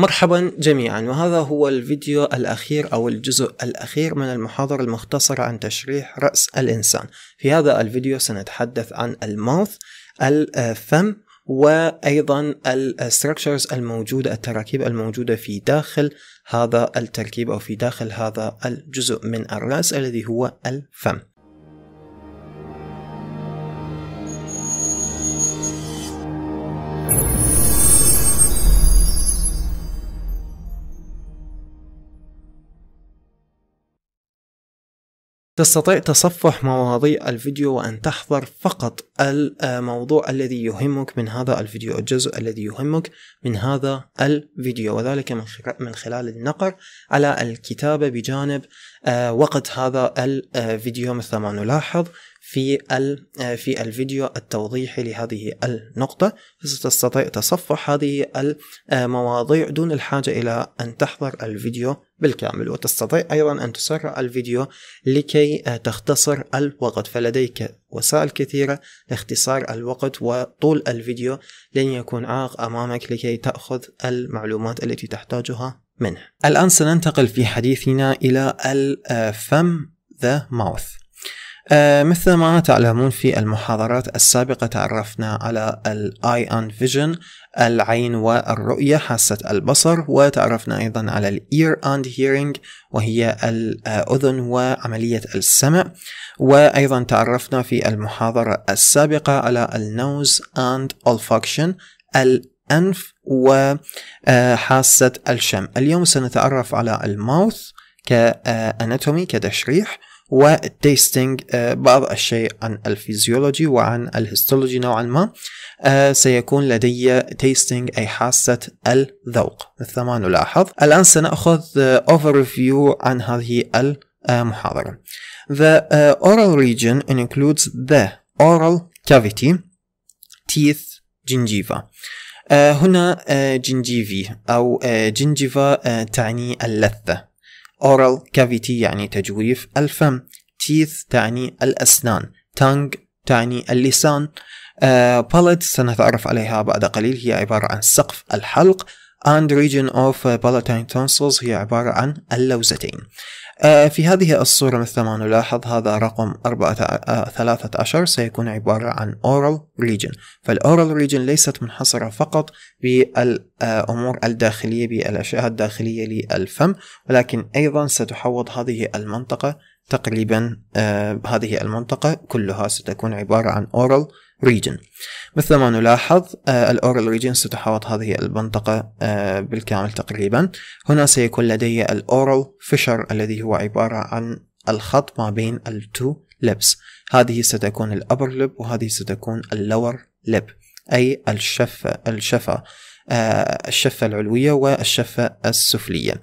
مرحبا جميعا وهذا هو الفيديو الأخير أو الجزء الأخير من المحاضرة المختصرة عن تشريح رأس الإنسان في هذا الفيديو سنتحدث عن الماوث الفم وأيضا الستركتشرز الموجودة التراكيب الموجودة في داخل هذا التركيب أو في داخل هذا الجزء من الرأس الذي هو الفم تستطيع تصفح مواضيع الفيديو وأن تحضر فقط الموضوع الذي يهمك من هذا الفيديو الجزء الذي يهمك من هذا الفيديو وذلك من خلال النقر على الكتابة بجانب آه، وقت هذا الفيديو مثل ما نلاحظ في آه، في الفيديو التوضيحي لهذه النقطة فستستطيع تصفح هذه المواضيع آه، دون الحاجة إلى أن تحضر الفيديو بالكامل وتستطيع أيضا أن تسرع الفيديو لكي تختصر الوقت فلديك وسائل كثيرة لاختصار الوقت وطول الفيديو لن يكون عائق أمامك لكي تأخذ المعلومات التي تحتاجها منه الآن سننتقل في حديثنا إلى الفم ذا آه، ماوث مثل ما تعلمون في المحاضرات السابقة تعرفنا على الاي اند فيجن العين والرؤية حاسة البصر وتعرفنا أيضا على الاير اند هيرنج وهي الأذن وعملية السمع وأيضا تعرفنا في المحاضرة السابقة على النوز اند olfaction الأنف وحاسة آه، الشم اليوم سنتعرف على الماوث كأناتومي كتشريح والتيستنج آه، بعض الشيء عن الفيزيولوجي وعن الهيستولوجي نوعا ما آه، سيكون لدي تيستينج أي حاسة الذوق مثل ما نلاحظ الآن سنأخذ overview عن هذه المحاضرة The oral region includes the oral cavity teeth gingiva آه، هنا آه، جنجيفي أو آه، جنجيفا تعني اللثة oral cavity يعني تجويف الفم teeth تعني الأسنان tongue تعني اللسان palate سنتعرف عليها بعد قليل هي عبارة عن سقف الحلق and region of palatine tonsils هي عبارة عن اللوزتين آه، في هذه الصورة مثل ما نلاحظ هذا رقم 13 آه، سيكون عبارة عن oral region فالoral region ليست منحصرة فقط بالأمور الداخلية بالأشياء الداخلية للفم ولكن أيضا ستحوض هذه المنطقة تقريبا آه، هذه المنطقة كلها ستكون عبارة عن أورال ريجن مثل ما نلاحظ الأورال ريجن ستحاوط هذه المنطقة آه، بالكامل تقريبا هنا سيكون لدي الأورال فشر الذي هو عبارة عن الخط ما بين التو لبس هذه ستكون الأبر لب وهذه ستكون اللور لب أي الشفة الشفة آه، الشفة العلوية والشفة السفلية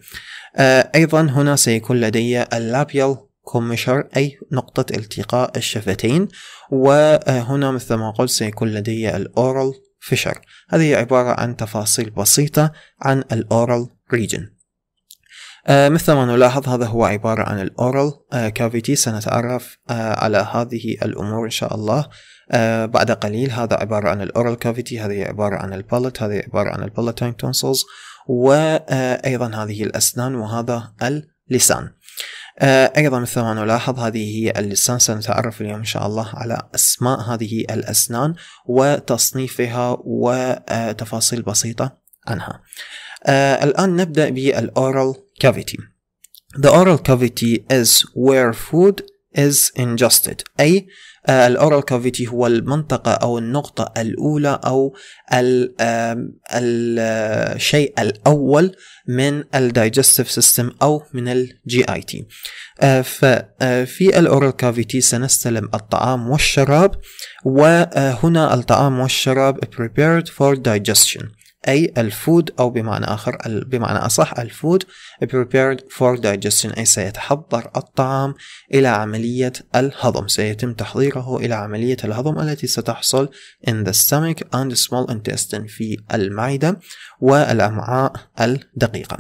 أيضا هنا سيكون لدي اللابيال كوميشر أي نقطة التقاء الشفتين وهنا مثل ما قلت سيكون لدي الأورال فيشر هذه عبارة عن تفاصيل بسيطة عن الأورال ريجن آه، مثل ما نلاحظ هذا هو عبارة عن الأورال كافيتي آه، سنتعرف آه، على هذه الأمور إن شاء الله آه بعد قليل هذا عبارة عن الأورال كافيتي هذه عبارة عن البالت هذه عبارة عن البالتين تونسلز وأيضا هذه الأسنان وهذا اللسان آه، أيضا مثل ما نلاحظ هذه هي اللسان سنتعرف اليوم إن شاء الله على أسماء هذه الأسنان وتصنيفها وتفاصيل بسيطة عنها آه، الآن نبدأ بالأورال كافيتي The oral cavity is where food is ingested أي الأورال كافيتي هو المنطقة أو النقطة الأولى أو الشيء آه، الأول من الدايجستيف سيستم أو من الجي آي آه، تي ففي آه، الأورال كافيتي سنستلم الطعام والشراب وهنا الطعام والشراب prepared for digestion أي الفود أو بمعنى آخر بمعنى أصح الفود prepared for digestion أي سيتحضر الطعام إلى عملية الهضم سيتم تحضيره إلى عملية الهضم التي ستحصل in the stomach and the small intestine في المعدة والأمعاء الدقيقة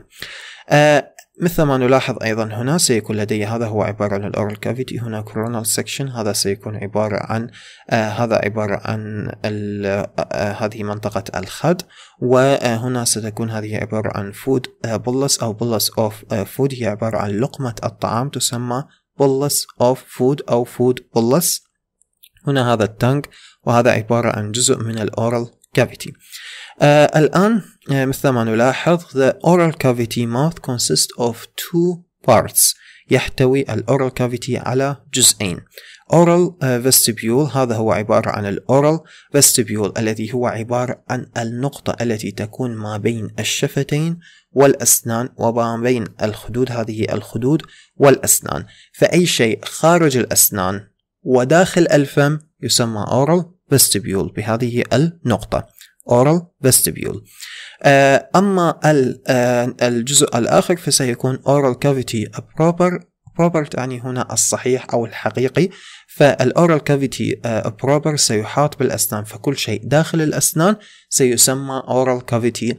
آه، مثل ما نلاحظ أيضا هنا سيكون لدي هذا هو عبارة عن الأورال كافيتي هنا كورونال سكشن هذا سيكون عبارة عن آه هذا عبارة عن آه،, آه هذه منطقة الخد وهنا آه، ستكون هذه عبارة عن فود بولس آه، أو بولس أوف فود هي عبارة عن لقمة الطعام تسمى بولس أوف فود أو فود بولس هنا هذا التانك وهذا عبارة عن جزء من الأورال كافيتي آه الآن آه مثل ما نلاحظ the oral cavity mouth consists of two parts يحتوي ال oral cavity على جزئين أورال آه، vestibule هذا هو عبارة عن ال oral vestibule الذي هو عبارة عن النقطة التي تكون ما بين الشفتين والأسنان وما بين الخدود هذه الخدود والأسنان فأي شيء خارج الأسنان وداخل الفم يسمى oral vestibule بهذه النقطة oral vestibule uh, أما uh, الجزء الآخر فسيكون oral cavity proper proper تعني هنا الصحيح أو الحقيقي فالأورال كافيتي بروبر سيحاط بالأسنان فكل شيء داخل الأسنان سيسمى أورال كافيتي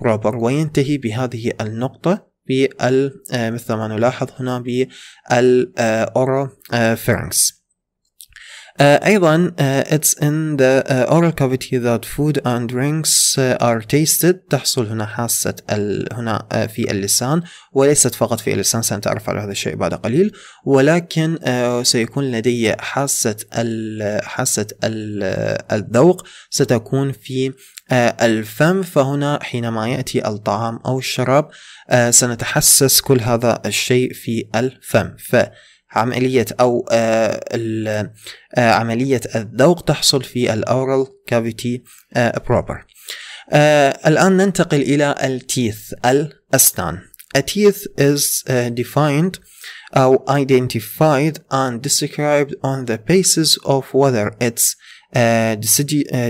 بروبر وينتهي بهذه النقطة بال uh, مثل ما نلاحظ هنا بالأورال فيرنكس Uh, أيضا uh, it's in the uh, oral cavity that food and drinks are tasted تحصل هنا حاسة ال... هنا في اللسان وليست فقط في اللسان سنتعرف على هذا الشيء بعد قليل ولكن سيكون لدي حاسة ال... حاسة ال... الذوق ستكون في الفم فهنا حينما يأتي الطعام أو الشراب سنتحسس كل هذا الشيء في الفم ف عملية أو عملية الذوق تحصل في الأورال كافيتي بروبر الآن ننتقل إلى التيث الأسنان A teeth is defined or identified and described on the basis of whether it's uh,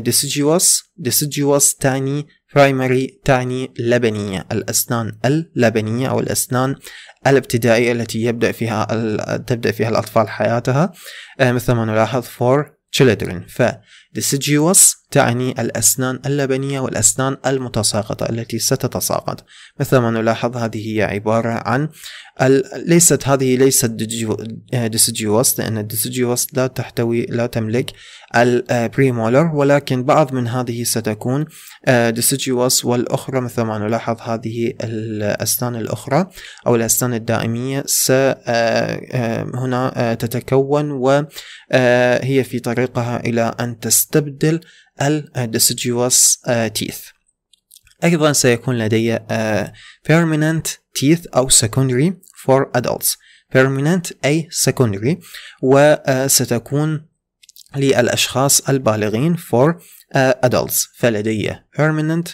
deciduous, deciduous tiny primary tiny لبنية الأسنان اللبنية أو الأسنان الابتدائية التي يبدأ فيها تبدأ فيها الأطفال حياتها آه، مثل ما نلاحظ for children ف deciduous تعني الأسنان اللبنية والأسنان المتساقطة التي ستتساقط مثل ما نلاحظ هذه هي عبارة عن ليست هذه ليست deciduous لأن deciduous لا تحتوي لا تملك البريمولر آه، ولكن بعض من هذه ستكون deciduous آه، والأخرى مثل ما نلاحظ هذه الأسنان الأخرى أو الأسنان الدائمية س آه، هنا تتكون وهي في طريقها إلى أن تست استبدل الديسيجوس تيث ايضا سيكون لدي permanent teeth او secondary for adults permanent أي secondary وستكون للأشخاص البالغين for adults فلدي permanent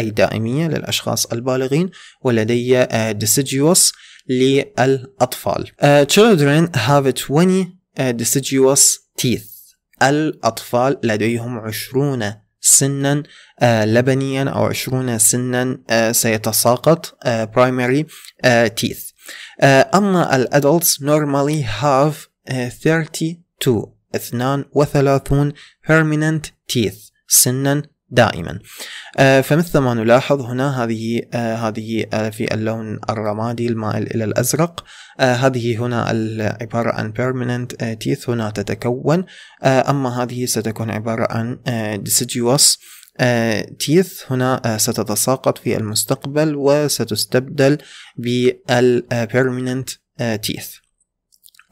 أي دائمية للأشخاص البالغين ولدي deciduous للأطفال children have 20 deciduous teeth الأطفال لديهم عشرون سنا آه، لبنيا أو عشرون سنا آه، سيتساقط آه، primary teeth أما adults normally have 32 32 permanent teeth سنا دائما آه، فمثل ما نلاحظ هنا هذه آه، هذه آه، في اللون الرمادي المائل الى الازرق هذه هنا عباره عن permanent teeth هنا تتكون اما هذه ستكون عباره عن deciduous تيث هنا ستتساقط في المستقبل وستستبدل بالبيرمننت تيث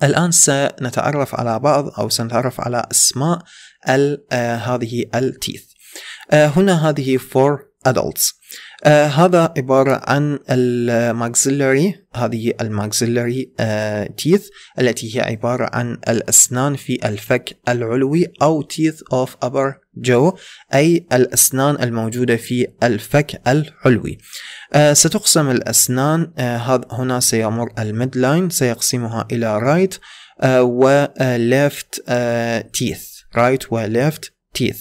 الآن سنتعرف على بعض أو سنتعرف على أسماء هذه التيث آه، هنا هذه for adults آه، هذا عبارة عن الماكسيلري هذه الماكسيلري تيث آه، التي هي عبارة عن الأسنان في الفك العلوي أو teeth of upper جو أي الأسنان الموجودة في الفك العلوي أه ستقسم الأسنان أه هنا سيمر الميدلاين سيقسمها إلى رايت right أه teeth تيث رايت left تيث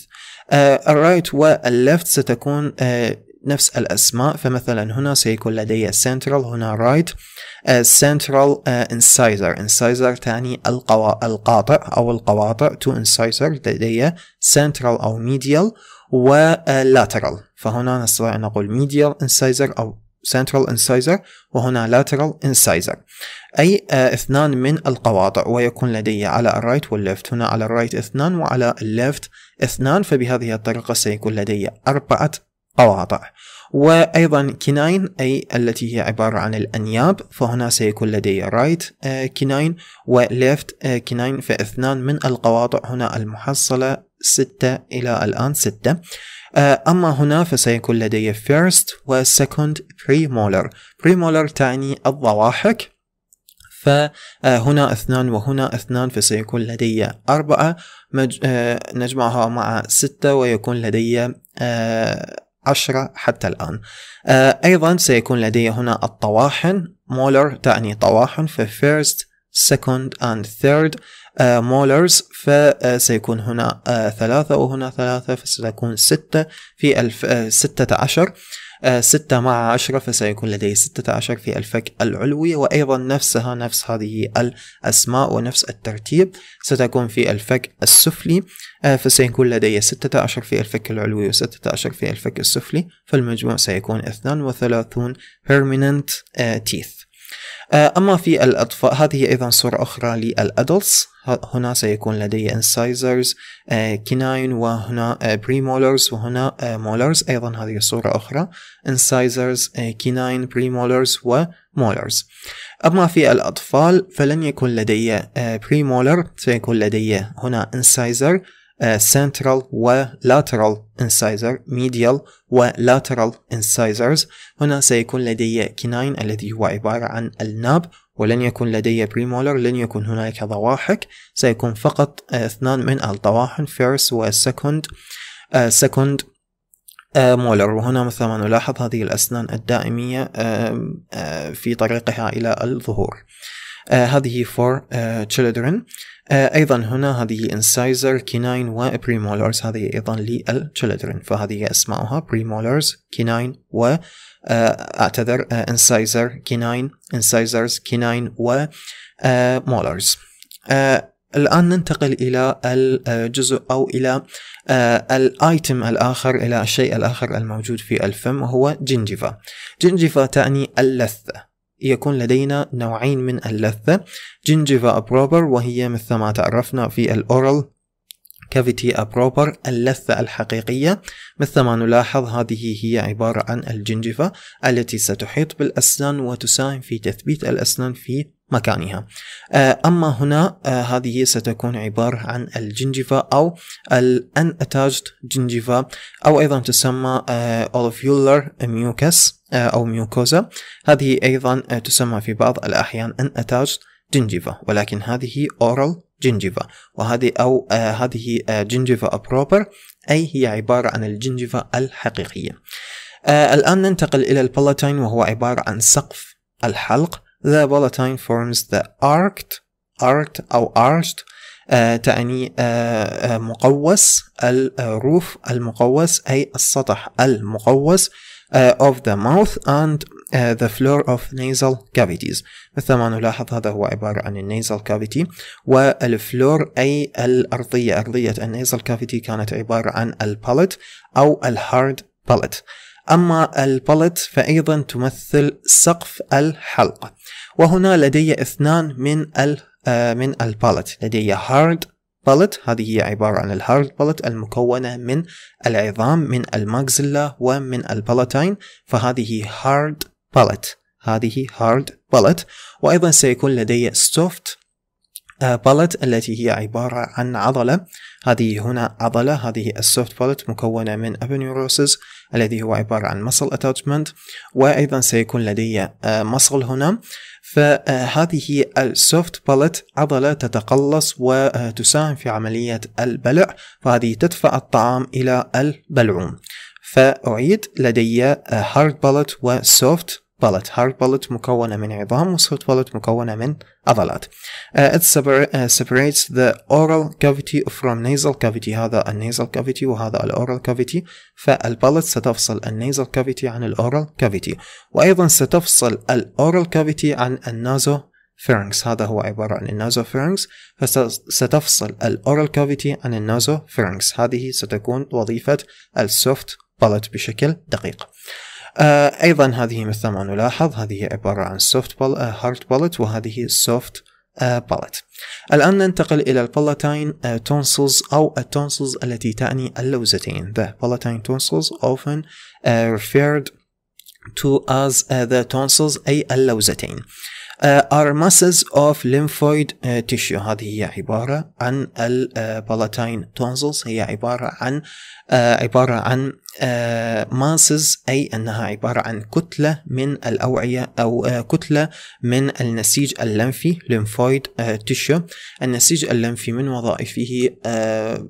آه، الرايت والليفت ستكون آه، نفس الأسماء فمثلا هنا سيكون لدي central هنا right آه، central incisor incisor تعني القاطع أو القواطع to incisor لدي central أو medial و lateral فهنا نستطيع أن نقول medial incisor أو central incisor وهنا lateral incisor أي آه، اثنان من القواطع ويكون لدي على الرايت والليفت هنا على الرايت اثنان وعلى الليفت اثنان فبهذه الطريقة سيكون لدي أربعة قواطع وأيضا كناين أي التي هي عبارة عن الأنياب فهنا سيكون لدي رايت آه، كناين وليفت آه، كناين فاثنان من القواطع هنا المحصلة ستة إلى الآن ستة آه، أما هنا فسيكون لدي first و second premolar premolar تعني الضواحك فهنا آه، اثنان وهنا اثنان فسيكون لدي أربعة آه، نجمعها مع ستة ويكون لدي عشرة حتى الآن أيضا سيكون لدي هنا الطواحن مولر تعني طواحن ففيرست سكند second and third آه، مولرز فسيكون هنا آه، ثلاثة وهنا ثلاثة فستكون ستة في الف آه، ستة عشر ستة مع عشرة فسيكون لدي ستة عشر في الفك العلوي وأيضا نفسها نفس هذه الأسماء ونفس الترتيب ستكون في الفك السفلي فسيكون لدي ستة عشر في الفك العلوي وستة عشر في الفك السفلي فالمجموع سيكون اثنان وثلاثون permanent teeth آه، أما في الأطفال هذه أيضا صورة أخرى للأدلتس هنا سيكون لدي انسايزرز آه، كناين وهنا بري آه، مولرز وهنا مولرز أيضا هذه صورة أخرى انسايزرز كناين بري مولرز ومولرز أما في الأطفال فلن يكون لدي بري مولر سيكون لدي هنا انسايزر سنترال ولاترال انسايزر ميديال ولاترال انسايزرز هنا سيكون لدي كناين الذي هو عبارة عن الناب ولن يكون لدي بريمولر لن يكون هناك ضواحك سيكون فقط آه، اثنان من الضواحن فيرس وسكند سكند مولر وهنا مثل ما نلاحظ هذه الأسنان الدائمية آه، في طريقها إلى الظهور آه، هذه for children آه، ايضا هنا هذه انسايزر كيناين وبريمولرز هذه ايضا للتشلدرن فهذه اسماؤها بريمولرز كيناين و آه، اعتذر انسايزر كيناين انسايزرز كيناين و مولرز آه، الآن ننتقل إلى الجزء أو إلى الآيتم الآخر إلى الشيء الآخر الموجود في الفم وهو جنجفة جنجفة تعني اللثة يكون لدينا نوعين من اللثة جنجيفا بروبر وهي مثل ما تعرفنا في الأورال كافيتي أبروبر اللثة الحقيقية مثل ما نلاحظ هذه هي عبارة عن الجنجفة التي ستحيط بالأسنان وتساهم في تثبيت الأسنان في مكانها آه، أما هنا آه، هذه ستكون عبارة عن الجنجفة أو الـ unattached جنجفة أو أيضا تسمى آه، alveolar mucus أو ميوكوزا هذه أيضا تسمى في بعض الأحيان unattached جنجفة ولكن هذه oral جنجيفا وهذه أو آه هذه آه جنجيفا بروبر أي هي عبارة عن الجنجيفا الحقيقية آه الآن ننتقل إلى البلاتين وهو عبارة عن سقف الحلق The palatine forms the arched arched أو arched آه تعني آه, آه، مقوس الروف المقوس أي السطح المقوس آه، of the mouth and Uh, the floor of nasal cavities مثل ما نلاحظ هذا هو عبارة عن النيزل كافيتي والفلور أي الأرضية أرضية النيزل كافيتي كانت عبارة عن البالت أو الهارد بالت أما البالت فأيضا تمثل سقف الحلقة وهنا لدي اثنان من ال uh, من البالت لدي هارد بالت هذه هي عبارة عن الهارد بالت المكونة من العظام من الماكزيلا ومن البالتين فهذه هارد بالت هذه هارد بالت وأيضا سيكون لدي سوفت بالت آه، التي هي عبارة عن عضلة هذه هنا عضلة هذه السوفت بالت مكونة من أبنيوروسيس الذي هو عبارة عن muscle attachment وأيضا سيكون لدي آه، muscle هنا فهذه السوفت بالت عضلة تتقلص وتساهم في عملية البلع فهذه تدفع الطعام إلى البلعوم فأعيد لدي هارد بالت وسوفت بالت هارد بالت مكونة من عظام وسوفت بالت مكونة من عضلات uh, it uh, separates the oral cavity from nasal cavity هذا النيزل cavity وهذا الاورال cavity فالبالت ستفصل النيزل cavity عن الاورال cavity وايضا ستفصل الاورال cavity عن النازو فيرنكس هذا هو عبارة عن النازو فيرنكس فستفصل الأورال cavity عن النازو فيرنكس هذه ستكون وظيفة السوفت بالت بشكل دقيق أيضا هذه مثل ما نلاحظ هذه عبارة عن soft hard palate وهذه soft palate الآن ننتقل إلى الpalatine tonsils أو التونسلز التي تعني اللوزتين the palatine tonsils often referred to as the tonsils أي اللوزتين Uh, are masses of lymphoid uh, tissue هذه هي عبارة عن البالاتين uh, tonsils هي عبارة عن عبارة عن masses أي أنها عبارة عن كتلة من الأوعية أو كتلة من النسيج اللمفي lymphoid tissue النسيج اللمفي من وظائفه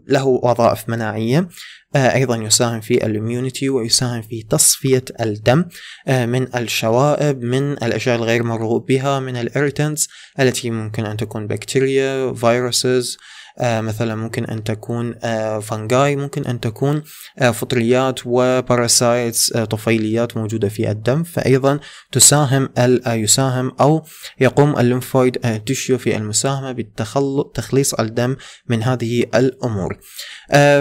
له وظائف مناعية آه، أيضا يساهم في الإميونيتي ويساهم في تصفية الدم آه، من الشوائب من الأشياء الغير مرغوب بها من الإيرتنتس التي ممكن أن تكون بكتيريا فيروسز آه، مثلا ممكن أن تكون آه، فانجاي ممكن أن تكون آه، فطريات وباراسايتس طفيليات موجودة في الدم فأيضا تساهم يساهم أو يقوم الليمفويد تشيو في المساهمة بتخليص الدم من هذه الأمور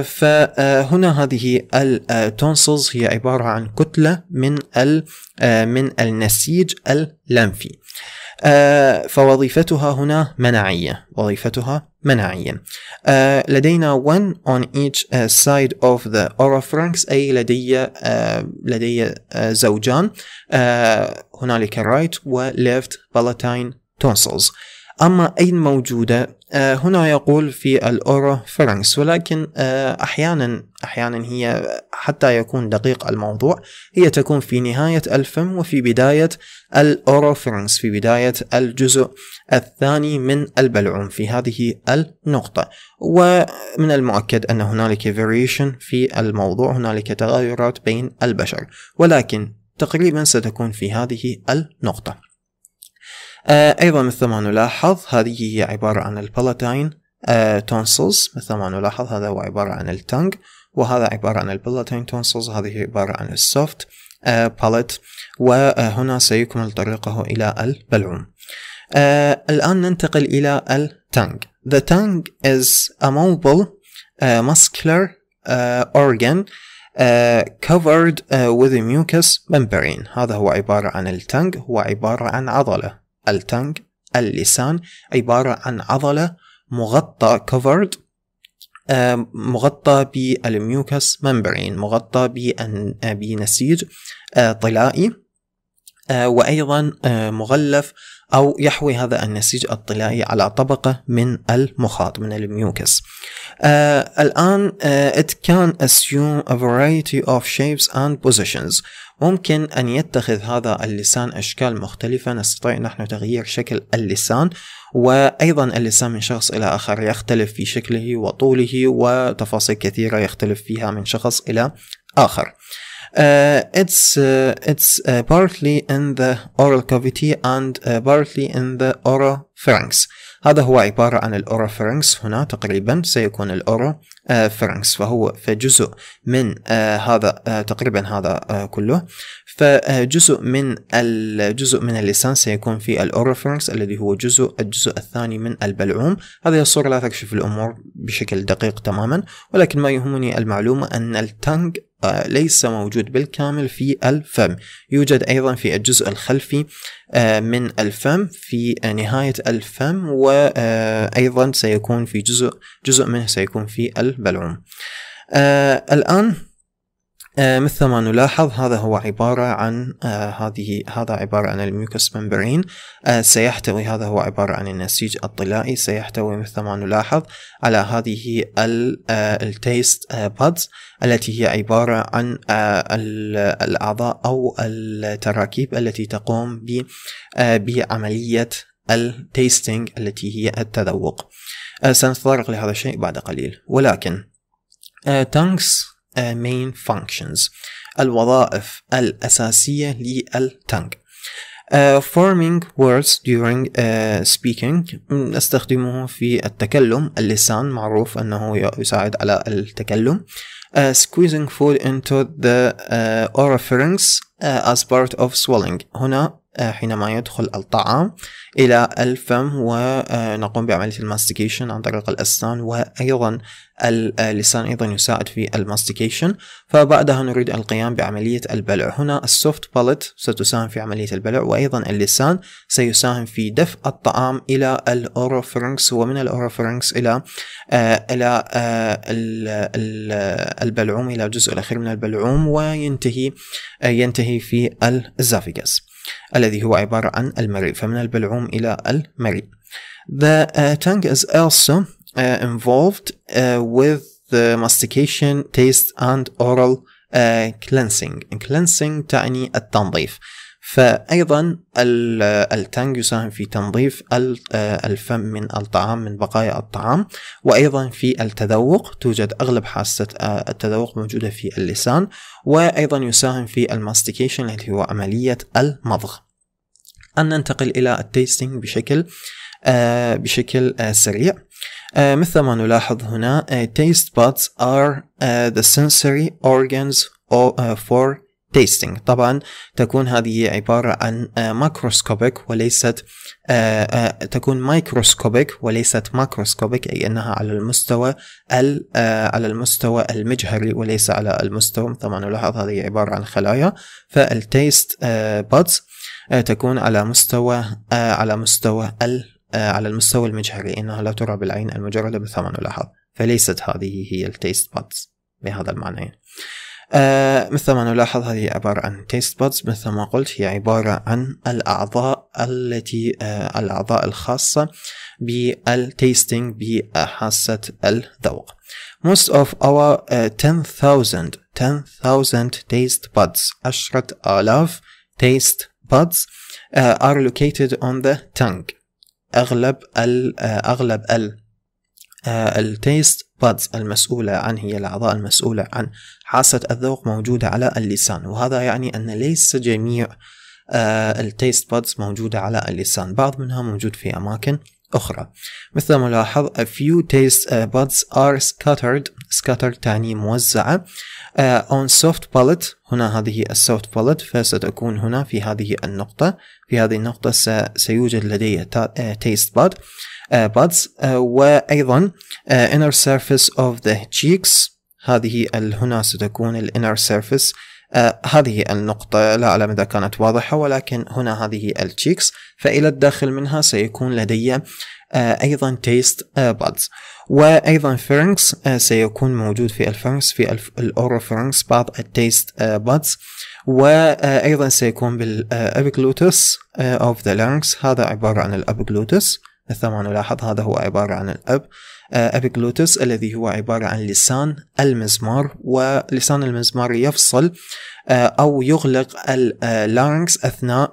فهنا هذه التونسلز هي عبارة عن كتلة من من النسيج اللمفي آه، فوظيفتها هنا مناعية وظيفتها مناعية آه، لدينا one on each آه، side of the oropharynx أي لدي لدي زوجان هنالك right و left palatine tonsils أما أين موجودة آه، هنا يقول في الأورو فرنس ولكن آه، أحيانا أحيانا هي حتى يكون دقيق الموضوع هي تكون في نهاية الفم وفي بداية الأورو فرنس في بداية الجزء الثاني من البلعوم في هذه النقطة ومن المؤكد أن هنالك فيريشن في الموضوع هنالك تغيرات بين البشر ولكن تقريبا ستكون في هذه النقطة آه، أيضا مثل ما نلاحظ هذه هي عبارة عن البلاتاين آه، تونسلز مثل ما نلاحظ هذا هو عبارة عن التنج وهذا عبارة عن البلاتين تونسلز هذه عبارة عن السوفت باليت آه، وهنا سيكمل طريقه إلى البلعوم الآن ننتقل إلى التنج The tongue is a mobile uh, muscular uh, organ Uh, covered uh, with a mucous membrane هذا هو عبارة عن التنج هو عبارة عن عضلة التانج اللسان عبارة عن عضلة مغطى covered آه، مغطى بالميوكس ممبرين مغطى بنسيج آه، طلائي آه، وأيضا مغلف أو يحوي هذا النسيج الطلائي على طبقة من المخاط من الميوكس آه الآن آه it can assume a variety of shapes and positions ممكن أن يتخذ هذا اللسان أشكال مختلفة نستطيع نحن تغيير شكل اللسان وأيضا اللسان من شخص إلى آخر يختلف في شكله وطوله وتفاصيل كثيرة يختلف فيها من شخص إلى آخر Uh, it's uh, it's uh, partly in the oral cavity and uh, partly in the oropharynx. هذا هو عبارة عن الأوروفرنكس هنا تقريبا سيكون الأوروفرنكس uh, فهو في جزء من uh, هذا تقريبا هذا كله فجزء من الجزء من اللسان سيكون في الأوروفرنكس الذي هو جزء الجزء الثاني من البلعوم هذه الصورة لا تكشف الأمور بشكل دقيق تماما ولكن ما يهمني المعلومة أن التانج ليس موجود بالكامل في الفم يوجد أيضا في الجزء الخلفي آه، من الفم في نهاية الفم وأيضا آه، سيكون في جزء جزء منه سيكون في البلعوم آه، الآن آه، مثل ما نلاحظ هذا هو عبارة عن آه، هذه هذا عبارة عن الميوكوس ممبرين آه، سيحتوي هذا هو عبارة عن النسيج الطلائي سيحتوي مثل ما نلاحظ على هذه التيست بادز التي هي عبارة عن الأعضاء أو التراكيب التي تقوم بعملية التيستينج التي هي التذوق سنتطرق لهذا الشيء بعد قليل ولكن تانكس main functions الوظائف الأساسية للتنج Uh, forming words during uh, speaking نستخدمه في التكلم اللسان معروف أنه يساعد على التكلم uh, squeezing food into the uh, oropharynx uh, as part of swelling هنا آه، حينما يدخل الطعام إلى الفم ونقوم بعملية الماستيكيشن عن طريق الأسنان وأيضا اللسان أيضا يساعد في الماستيكيشن فبعدها نريد القيام بعملية البلع هنا السوفت باليت ستساهم في عملية البلع وأيضا اللسان سيساهم في دفع الطعام إلى الأوروفرنكس ومن الأوروفرنكس إلى آه، إلى آه، البلعوم إلى الجزء الأخير من البلعوم وينتهي ينتهي في الزافيجاس الذي هو عبارة عن المريء فمن البلعوم إلى المريء The uh, tongue is also uh, involved uh, with the mastication, taste and oral uh, cleansing. cleansing تعني التنظيف. فأيضا التانج يساهم في تنظيف آه، الفم من الطعام من بقايا الطعام وأيضا في التذوق توجد أغلب حاسة آه، التذوق موجودة في اللسان وأيضا يساهم في الماستيكيشن اللي هو عملية المضغ أن ننتقل إلى التيستينج بشكل آه، بشكل سريع مثل ما نلاحظ هنا taste buds are the sensory organs for تيستينج طبعا تكون هذه عبارة عن ماكروسكوبيك آه، وليست آه، آه، تكون مايكروسكوبيك وليست ماكروسكوبيك أي أنها على المستوى على المستوى المجهري وليس على المستوى طبعا نلاحظ هذه عبارة عن خلايا فالتيست بادز تكون على مستوى على مستوى على المستوى المجهري إنها لا ترى بالعين المجردة ما نلاحظ فليست هذه هي التيست بادز بهذا المعنى يعني. آه، مثل ما نلاحظ هذه عبارة عن تيست بادز مثل ما قلت هي عبارة عن الأعضاء التي آه، الأعضاء الخاصة بالتيستينج بحاسة الذوق most of our آه، thousand 10,000 thousand taste buds 10,000 taste buds are located on the tongue أغلب ال أغلب ال التيست بادز المسؤولة عن هي الأعضاء المسؤولة عن حاسة الذوق موجودة على اللسان وهذا يعني أن ليس جميع آه، التيست بادز موجودة على اللسان بعض منها موجود في أماكن أخرى مثل ما لاحظ a few taste آه، buds are scattered scattered تعني موزعة uh, on soft palate هنا هذه السوفت بالت فستكون هنا في هذه النقطة في هذه النقطة سيوجد لدي بود uh, بادز آه، آه، وايضا آه، inner surface of the cheeks هذه هنا ستكون الانر سيرفيس هذه النقطة لا أعلم إذا كانت واضحة ولكن هنا هذه التشيكس فإلى الداخل منها سيكون لدي أيضا تيست بادز وأيضا فرنكس سيكون موجود في الفرنكس في الأوروفرنكس بعض التيست بادز وأيضا سيكون بالأبيجلوتس أوف ذا لارنكس هذا عبارة عن الأبيجلوتس مثل ما نلاحظ هذا هو عبارة عن الأب آه، أبيكلوتس الذي هو عبارة عن لسان المزمار ولسان المزمار يفصل آه، أو يغلق اللارنكس آه، أثناء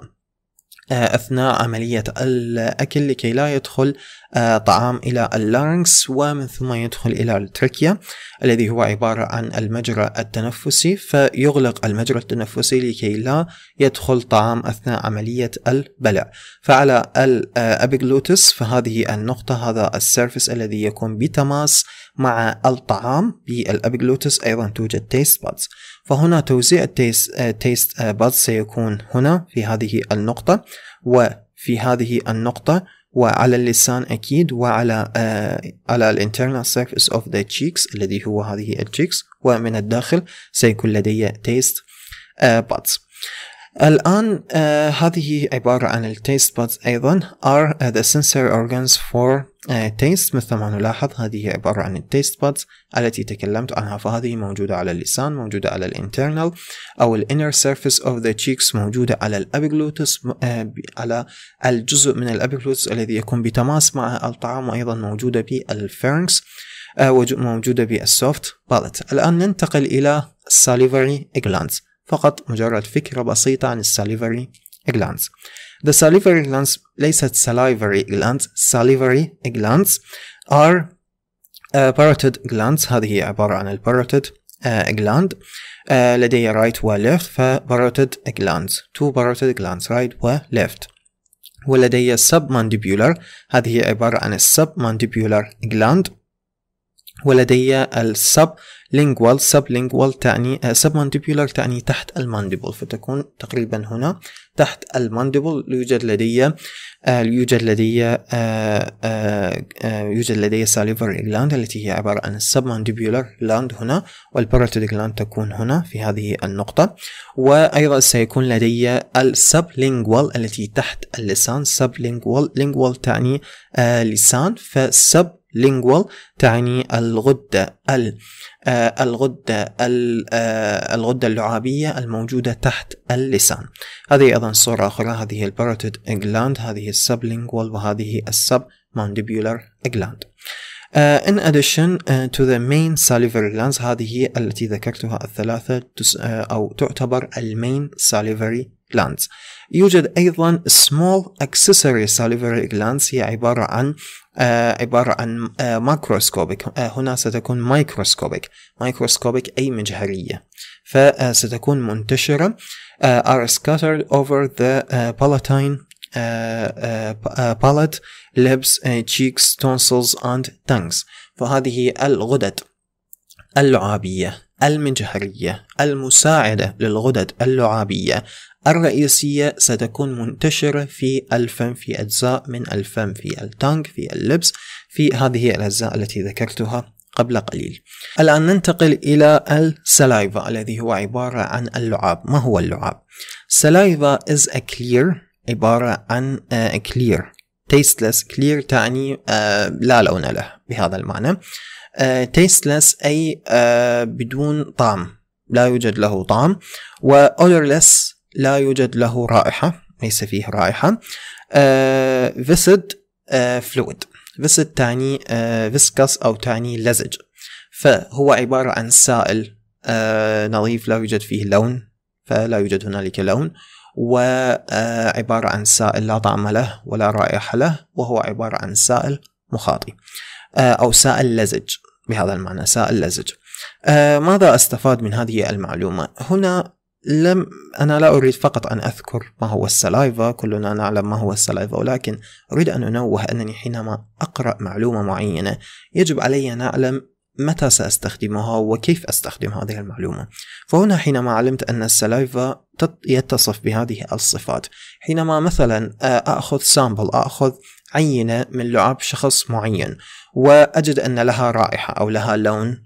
آه، أثناء عملية الأكل لكي لا يدخل آه، طعام إلى اللارنكس ومن ثم يدخل إلى التركيا الذي هو عبارة عن المجرى التنفسي فيغلق المجرى التنفسي لكي لا يدخل طعام أثناء عملية البلع فعلى الأبيجلوتس فهذه النقطة هذا السيرفس الذي يكون بتماس مع الطعام بالأبيجلوتس أيضا توجد تيست بادز فهنا توزيع التيست تيست بادز سيكون هنا في هذه النقطة وفي هذه النقطة وعلى اللسان أكيد وعلى آه على الانترنال surface of the cheeks الذي هو هذه التشيكس ومن الداخل سيكون لدي تيست بادز آه، الآن uh, هذه عبارة عن التيست بادز أيضا are the sensory organs for uh, taste مثل ما نلاحظ هذه عبارة عن التيست بادز التي تكلمت عنها فهذه موجودة على اللسان موجودة على الانترنال أو الانر surface of the cheeks موجودة على الأبيجلوتس uh, آه، على الجزء من الأبيجلوتس الذي يكون بتماس مع الطعام وأيضا موجودة بالفيرنكس uh, موجودة بالسوفت بالت الآن ننتقل إلى salivary glands فقط مجرد فكرة بسيطة عن السليفري glands The salivary glands ليست salivary glands salivary glands are uh, parotid glands هذه هي عبارة عن البارotid uh, gland uh, لدي right و left فبارotid glands two parotid glands right و left ولدي submandibular هذه هي عبارة عن submandibular gland ولدي السب lingual sublingual تعني آه، submandibular تعني تحت المانديبل فتكون تقريبا هنا تحت المانديبل يوجد لدي آه، يوجد لدي آه، يوجد لدي salivary gland التي هي عبارة عن submandibular gland هنا والparotid gland تكون هنا في هذه النقطة وأيضا سيكون لدي sublingual التي تحت اللسان sublingual lingual تعني لسان فsub lingual تعني الغدة آه، الغدة آه، الغدة اللعابية الموجودة تحت اللسان هذه أيضا صورة أخرى هذه البروتيد gland هذه السبلينجوال وهذه السب mandibular gland Uh, in addition uh, to the main salivary glands هذه التي ذكرتها الثلاثة تس, uh, أو تعتبر المين salivary glands يوجد أيضا small accessory salivary glands هي عبارة عن آه، عبارة عن ماكروسكوبيك آه، آه، هنا ستكون مايكروسكوبيك مايكروسكوبيك أي مجهرية فستكون منتشرة are scattered over the palatine palate lips cheeks tonsils and tongues فهذه الغدد اللعابية المجهرية المساعدة للغدد اللعابية الرئيسية ستكون منتشرة في الفم في أجزاء من الفم في التانك في اللبس في هذه الأجزاء التي ذكرتها قبل قليل الآن ننتقل إلى السلايفا الذي هو عبارة عن اللعاب ما هو اللعاب؟ سلايفا is a clear عبارة عن uh, clear tasteless clear تعني uh, لا لون له بهذا المعنى uh, tasteless أي uh, بدون طعم لا يوجد له طعم و odorless لا يوجد له رائحة ليس فيه رائحة فيسد فلويد فيسد تعني فيسكس آه، أو تعني لزج فهو عبارة عن سائل آه، نظيف لا يوجد فيه لون فلا يوجد هنالك لون وعبارة آه، عن سائل لا طعم له ولا رائحة له وهو عبارة عن سائل مخاطي أو سائل لزج بهذا المعنى سائل لزج ماذا أستفاد من هذه المعلومة؟ هنا لم أنا لا أريد فقط أن أذكر ما هو السلايفا كلنا نعلم ما هو السلايفا ولكن أريد أن أنوه أنني حينما أقرأ معلومة معينة يجب علي أن أعلم متى سأستخدمها وكيف أستخدم هذه المعلومة فهنا حينما علمت أن السلايفا يتصف بهذه الصفات حينما مثلا أخذ سامبل أخذ عينة من لعاب شخص معين وأجد أن لها رائحة أو لها لون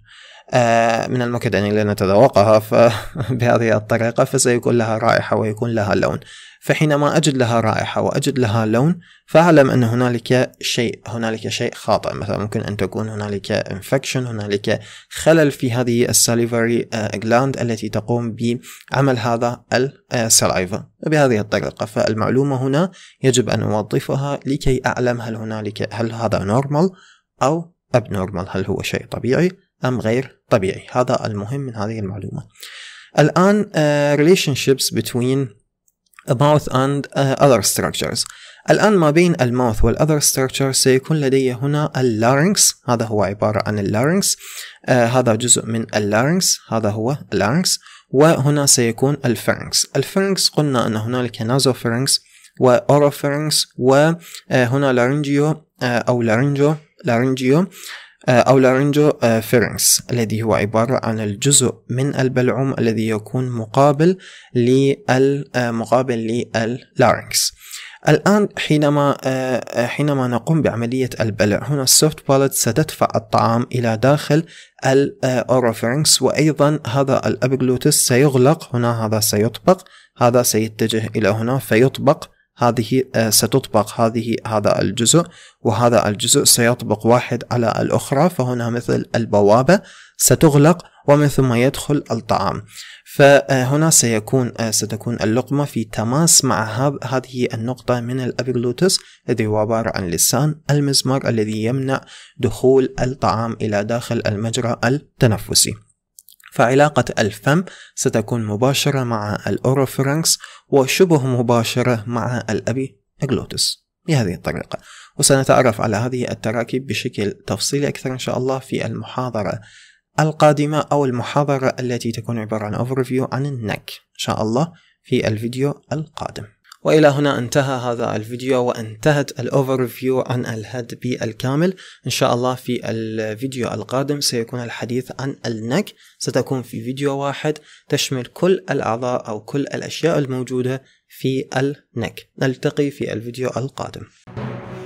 آه، من المؤكد أن لن نتذوقها بهذه الطريقة فسيكون لها رائحة ويكون لها لون فحينما أجد لها رائحة وأجد لها لون فأعلم أن هنالك شيء هنالك شيء خاطئ مثلا ممكن أن تكون هنالك انفكشن هنالك خلل في هذه الساليفري آه، جلاند التي تقوم بعمل هذا السلايفا آه، بهذه الطريقة فالمعلومة هنا يجب أن أوظفها لكي أعلم هل هنالك هل هذا نورمال أو اب نورمال هل هو شيء طبيعي أم غير طبيعي هذا المهم من هذه المعلومة الآن uh, relationships between mouth and uh, other structures الآن ما بين الماوث والأذر ستراكشر سيكون لدي هنا اللارنكس هذا هو عبارة عن اللارنكس آه هذا جزء من اللارنكس هذا هو اللارنكس وهنا سيكون الفرنكس الفرنكس قلنا أن هنالك نازوفرنكس وأوروفرنكس وهنا لارنجيو آه أو لارنجو لارنجيو آه، أو لارنجو فيرنكس آه، الذي هو عبارة عن الجزء من البلعوم الذي يكون مقابل للمقابل آه، للارنكس الآن حينما حينما نقوم بعملية البلع هنا السوفت بالت ستدفع الطعام إلى داخل الأوروفرنكس وأيضا هذا الأبجلوتس سيغلق هنا هذا سيطبق هذا سيتجه إلى هنا فيطبق هذه آه، ستطبق هذه هذا الجزء وهذا الجزء سيطبق واحد على الأخرى فهنا مثل البوابة ستغلق ومن ثم يدخل الطعام فهنا آه، سيكون آه، ستكون اللقمة في تماس مع هذه النقطة من الأبيغلوتس الذي هو عبارة عن لسان المزمار الذي يمنع دخول الطعام إلى داخل المجرى التنفسي فعلاقة الفم ستكون مباشرة مع الأوروفرنكس وشبه مباشرة مع الأبي جلوتس بهذه الطريقة وسنتعرف على هذه التراكيب بشكل تفصيلي أكثر إن شاء الله في المحاضرة القادمة أو المحاضرة التي تكون عبارة عن overview عن النك إن شاء الله في الفيديو القادم والى هنا انتهى هذا الفيديو وانتهت الاوفر فيو عن الهدبي الكامل ان شاء الله في الفيديو القادم سيكون الحديث عن النك ستكون في فيديو واحد تشمل كل الاعضاء او كل الاشياء الموجوده في النك نلتقي في الفيديو القادم